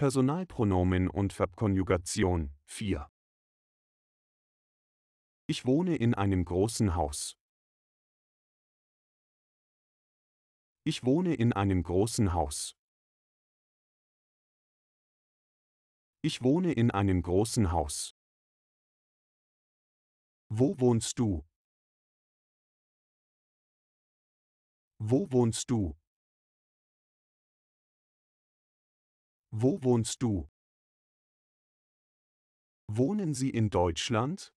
Personalpronomen und Verbkonjugation. 4. Ich wohne in einem großen Haus. Ich wohne in einem großen Haus. Ich wohne in einem großen Haus. Wo wohnst du? Wo wohnst du? Wo wohnst du? Wohnen Sie in Deutschland?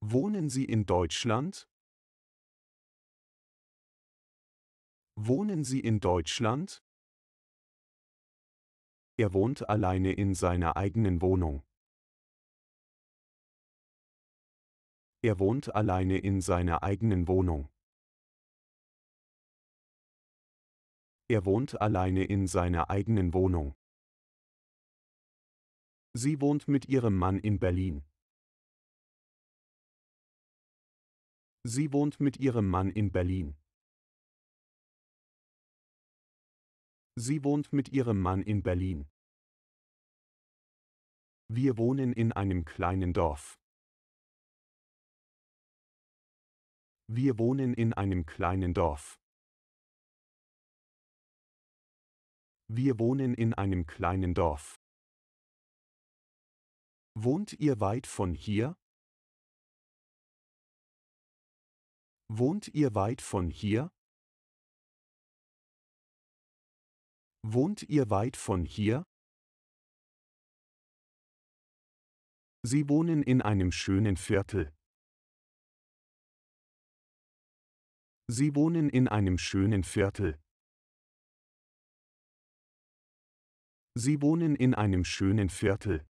Wohnen Sie in Deutschland? Wohnen Sie in Deutschland? Er wohnt alleine in seiner eigenen Wohnung. Er wohnt alleine in seiner eigenen Wohnung. Er wohnt alleine in seiner eigenen Wohnung. Sie wohnt mit ihrem Mann in Berlin. Sie wohnt mit ihrem Mann in Berlin. Sie wohnt mit ihrem Mann in Berlin. Wir wohnen in einem kleinen Dorf. Wir wohnen in einem kleinen Dorf. Wir wohnen in einem kleinen Dorf. Wohnt ihr weit von hier? Wohnt ihr weit von hier? Wohnt ihr weit von hier? Sie wohnen in einem schönen Viertel. Sie wohnen in einem schönen Viertel. Sie wohnen in einem schönen Viertel,